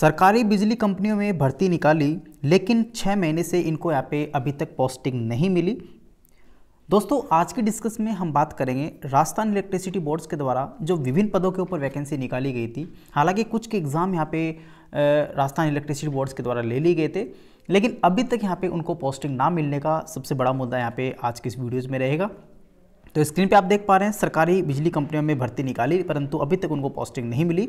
सरकारी बिजली कंपनियों में भर्ती निकाली लेकिन छः महीने से इनको यहाँ पे अभी तक पोस्टिंग नहीं मिली दोस्तों आज के डिस्कस में हम बात करेंगे राजस्थान इलेक्ट्रिसिटी बोर्ड्स के द्वारा जो विभिन्न पदों के ऊपर वैकेंसी निकाली गई थी हालांकि कुछ के एग्ज़ाम यहाँ पे राजस्थान इलेक्ट्रिसिटी बोर्ड्स के द्वारा ले लिए गए थे लेकिन अभी तक यहाँ पे उनको पोस्टिंग ना मिलने का सबसे बड़ा मुद्दा यहाँ पे आज के इस वीडियोज़ में रहेगा तो स्क्रीन पे आप देख पा रहे हैं सरकारी बिजली कंपनियों में भर्ती निकाली परंतु अभी तक उनको पोस्टिंग नहीं मिली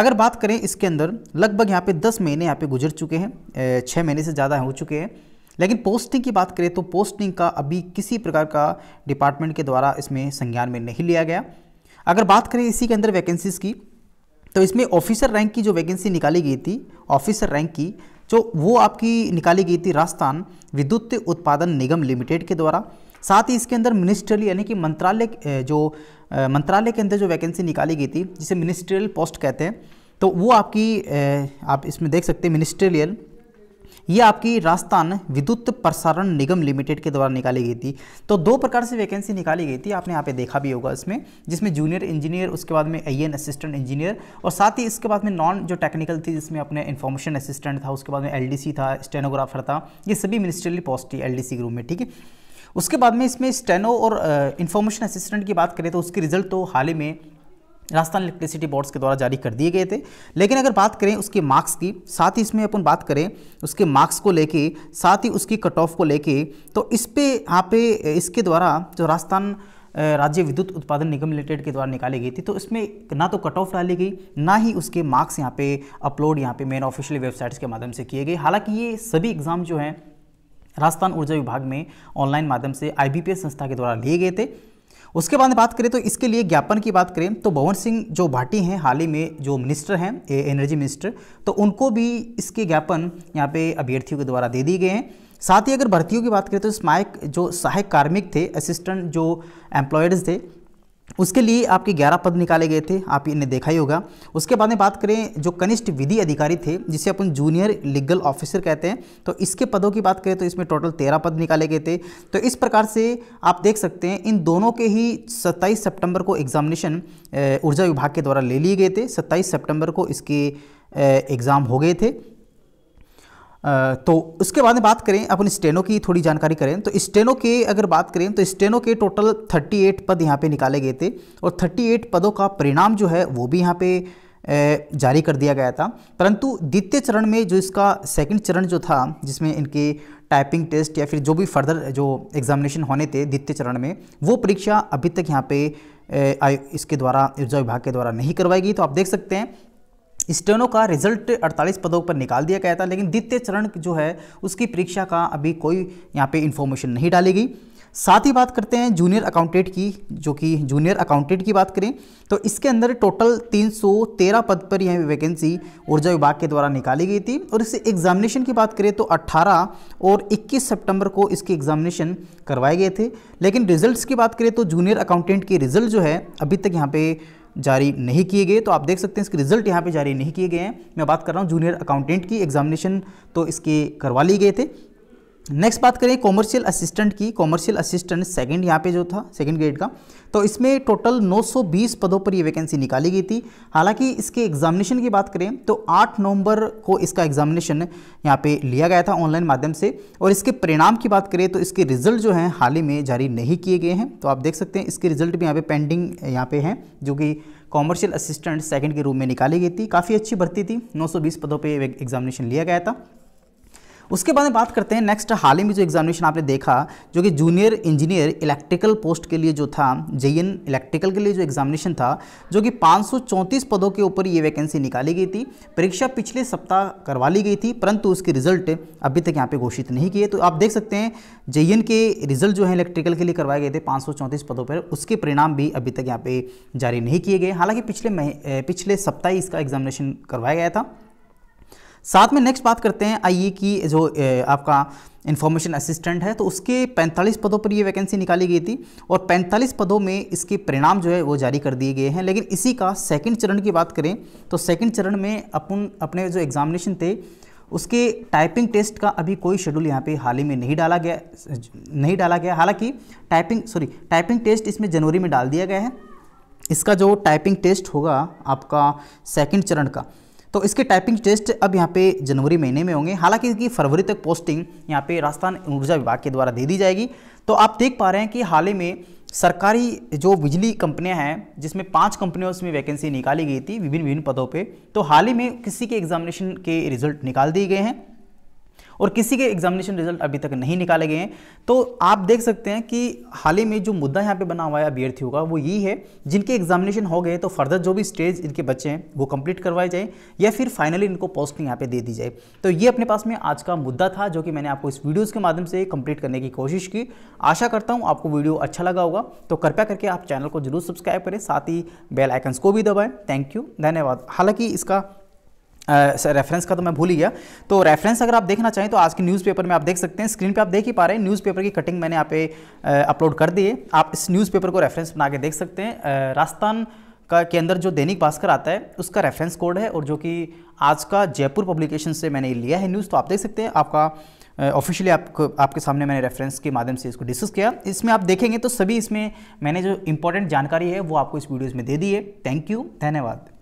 अगर बात करें इसके अंदर लगभग यहाँ पे दस महीने यहाँ पे गुजर चुके हैं छः महीने से ज़्यादा हो चुके हैं लेकिन पोस्टिंग की बात करें तो पोस्टिंग का अभी किसी प्रकार का डिपार्टमेंट के द्वारा इसमें संज्ञान में नहीं लिया गया अगर बात करें इसी के अंदर वैकेंसीज़ की तो इसमें ऑफिसर रैंक की जो वैकेंसी निकाली गई थी ऑफिसर रैंक की जो वो आपकी निकाली गई थी राजस्थान विद्युत उत्पादन निगम लिमिटेड के द्वारा साथ ही इसके अंदर मिनिस्ट्रियल यानी कि मंत्रालय जो मंत्रालय के अंदर जो वैकेंसी निकाली गई थी जिसे मिनिस्ट्रियल पोस्ट कहते हैं तो वो आपकी आप इसमें देख सकते हैं मिनिस्ट्रियल ये आपकी राजस्थान विद्युत प्रसारण निगम लिमिटेड के द्वारा निकाली गई थी तो दो प्रकार से वैकेंसी निकाली गई थी आपने यहाँ पे देखा भी होगा इसमें जिसमें जूनियर इंजीनियर उसके बाद में आई असिस्टेंट इंजीनियर और साथ ही इसके बाद में नॉन जो टेक्निकल थी जिसमें अपने इन्फॉर्मेशन असिस्टेंट था उसके बाद में एल था स्टेनोग्राफर था ये सभी मिनिस्ट्रियल पोस्ट थी एल ग्रुप में ठीक है उसके बाद में इसमें स्टेनो और इन्फॉर्मेशन असिस्टेंट की बात करें तो उसके रिजल्ट तो हाल ही में राजस्थान इलेक्ट्रिसिटी बोर्ड्स के द्वारा जारी कर दिए गए थे लेकिन अगर बात करें उसके मार्क्स की साथ ही इसमें अपन बात करें उसके मार्क्स को लेके साथ ही उसकी कट ऑफ को लेके तो इस पर यहाँ पे इसके द्वारा जो राजस्थान राज्य विद्युत उत्पादन निगम लिमिटेड के द्वारा निकाली गई थी तो इसमें ना तो कट ऑफ डाली गई ना ही उसके मार्क्स यहाँ पे अपलोड यहाँ पे मेन ऑफिशियल वेबसाइट्स के माध्यम से किए गए हालांकि ये सभी एग्ज़ाम जो हैं राजस्थान ऊर्जा विभाग में ऑनलाइन माध्यम से आई संस्था के द्वारा लिए गए थे उसके बाद बात करें तो इसके लिए ज्ञापन की बात करें तो भवन सिंह जो भाटी हैं हाल ही में जो मिनिस्टर हैं एनर्जी मिनिस्टर तो उनको भी इसके ज्ञापन यहाँ पे अभ्यर्थियों के द्वारा दे दिए गए हैं साथ ही अगर भर्तियों की बात करें तो स्मायक जो सहायक कार्मिक थे असिस्टेंट जो एम्प्लॉयर्स थे उसके लिए आपके 11 पद निकाले गए थे आप इन्हें देखा ही होगा उसके बाद में बात करें जो कनिष्ठ विधि अधिकारी थे जिसे अपन जूनियर लीगल ऑफिसर कहते हैं तो इसके पदों की बात करें तो इसमें टोटल तेरह पद निकाले गए थे तो इस प्रकार से आप देख सकते हैं इन दोनों के ही सत्ताईस सेप्टेम्बर को एग्जामिनेशन ऊर्जा विभाग के द्वारा ले लिए गए थे सत्ताईस सेप्टेम्बर को इसके एग्ज़ाम हो गए थे तो उसके बाद में बात करें अपन स्टेनो की थोड़ी जानकारी करें तो स्टेनो के अगर बात करें तो स्टेनो के टोटल 38 पद यहाँ पे निकाले गए थे और 38 पदों का परिणाम जो है वो भी यहाँ पे जारी कर दिया गया था परंतु द्वितीय चरण में जो इसका सेकंड चरण जो था जिसमें इनके टाइपिंग टेस्ट या फिर जो भी फर्दर जो एग्जामिनेशन होने थे द्वितीय चरण में वो परीक्षा अभी तक यहाँ पे इसके द्वारा ऊर्जा विभाग के द्वारा नहीं करवाई गई तो आप देख सकते हैं स्टेनो का रिजल्ट 48 पदों पर निकाल दिया गया था लेकिन द्वितीय चरण जो है उसकी परीक्षा का अभी कोई यहाँ पे इन्फॉर्मेशन नहीं डाली गई साथ ही बात करते हैं जूनियर अकाउंटेंट की जो कि जूनियर अकाउंटेंट की बात करें तो इसके अंदर टोटल 313 पद पर यह वैकेंसी ऊर्जा विभाग के द्वारा निकाली गई थी और इससे एग्जामिनेशन की बात करें तो 18 और 21 सितंबर को इसके एग्जामिनेशन करवाए गए थे लेकिन रिजल्ट्स की बात करें तो जूनियर अकाउंटेंट के रिजल्ट जो है अभी तक यहाँ पे जारी नहीं किए गए तो आप देख सकते हैं इसके रिजल्ट यहाँ पे जारी नहीं किए गए हैं मैं बात कर रहा हूँ जूनियर अकाउंटेंट की एग्जामिनेशन तो इसके करवा लिए गए थे नेक्स्ट बात करें कॉमर्शियल असिस्टेंट की कॉमर्शियल असिस्टेंट सेकंड यहाँ पे जो था सेकंड ग्रेड का तो इसमें टोटल 920 पदों पर ये वैकेंसी निकाली गई थी हालांकि इसके एग्जामिनेशन की बात करें तो 8 नवंबर को इसका एग्जामिनेशन यहाँ पे लिया गया था ऑनलाइन माध्यम से और इसके परिणाम की बात करें तो इसके रिजल्ट जो हैं हाल ही में जारी नहीं किए गए हैं तो आप देख सकते हैं इसके रिजल्ट भी यहाँ पे पेंडिंग यहाँ पे हैं जो कि कॉमर्शियल असिस्टेंट सेकेंड के रूप में निकाली गई थी काफ़ी अच्छी भर्ती थी नौ पदों पर एग्जामिनेशन लिया गया था उसके बाद में बात करते हैं नेक्स्ट हाल ही में जो एग्जामिनेशन आपने देखा जो कि जूनियर इंजीनियर इलेक्ट्रिकल पोस्ट के लिए जो था जे इलेक्ट्रिकल के लिए जो एग्जामिनेशन था जो कि पाँच पदों के ऊपर ये वैकेंसी निकाली गई थी परीक्षा पिछले सप्ताह करवा ली गई थी परंतु उसके रिजल्ट अभी तक यहाँ पर घोषित नहीं किए तो आप देख सकते हैं जे के रिजल्ट जो है इलेक्ट्रिकल के लिए करवाए गए थे पाँच पदों पर उसके परिणाम भी अभी तक यहाँ पर जारी नहीं किए गए हालांकि पिछले पिछले सप्ताह इसका एग्जामिनेशन करवाया गया था साथ में नेक्स्ट बात करते हैं आइए की जो आपका इन्फॉर्मेशन असिस्टेंट है तो उसके 45 पदों पर ये वैकेंसी निकाली गई थी और 45 पदों में इसके परिणाम जो है वो जारी कर दिए गए हैं लेकिन इसी का सेकंड चरण की बात करें तो सेकंड चरण में अपन अपने जो एग्जामिनेशन थे उसके टाइपिंग टेस्ट का अभी कोई शेड्यूल यहाँ पे हाल ही में नहीं डाला गया नहीं डाला गया हालाँकि टाइपिंग सॉरी टाइपिंग टेस्ट इसमें जनवरी में डाल दिया गया है इसका जो टाइपिंग टेस्ट होगा आपका सेकेंड चरण का तो इसके टाइपिंग टेस्ट अब यहाँ पे जनवरी महीने में होंगे हालांकि इसकी फरवरी तक पोस्टिंग यहाँ पे राजस्थान ऊर्जा विभाग के द्वारा दे दी जाएगी तो आप देख पा रहे हैं कि हाल ही में सरकारी जो बिजली कंपनियां हैं जिसमें पांच कंपनियों में वैकेंसी निकाली गई थी विभिन्न विभिन्न पदों पे तो हाल ही में किसी के एग्जामिनेशन के रिजल्ट निकाल दिए गए हैं और किसी के एग्जामिनेशन रिजल्ट अभी तक नहीं निकाले गए हैं तो आप देख सकते हैं कि हाल ही में जो मुद्दा यहाँ पे बना हुआ है अभ्यर्थियों का वो यही है जिनके एग्जामिनेशन हो गए तो फर्दर जो भी स्टेज इनके बच्चे हैं वो कंप्लीट करवाए जाए या फिर फाइनली इनको पोस्टिंग यहाँ पे दे दी जाए तो ये अपने पास में आज का मुद्दा था जो कि मैंने आपको इस वीडियोज़ के माध्यम से कंप्लीट करने की कोशिश की आशा करता हूँ आपको वीडियो अच्छा लगा होगा तो कृपया करके आप चैनल को जरूर सब्सक्राइब करें साथ ही बेल आइकन्स को भी दबाएँ थैंक यू धन्यवाद हालांकि इसका रेफरेंस का तो मैं भूल ही गया तो रेफरेंस अगर आप देखना चाहें तो आज के न्यूज़पेपर में आप देख सकते हैं स्क्रीन पे आप देख ही पा रहे हैं न्यूज़पेपर की कटिंग मैंने यहाँ पे अपलोड कर दी है आप इस न्यूज़पेपर को रेफरेंस बना के देख सकते हैं राजस्थान का के अंदर जो दैनिक भास्कर आता है उसका रेफरेंस कोड है और जो कि आज का जयपुर पब्लिकेशन से मैंने लिया है न्यूज़ तो आप देख सकते हैं आपका ऑफिशियली आपको आपके सामने मैंने रेफरेंस के माध्यम से इसको डिस्कस किया इसमें आप देखेंगे तो सभी इसमें मैंने जो इंपॉर्टेंट जानकारी है वो आपको इस वीडियोज़ में दे दी है थैंक यू धन्यवाद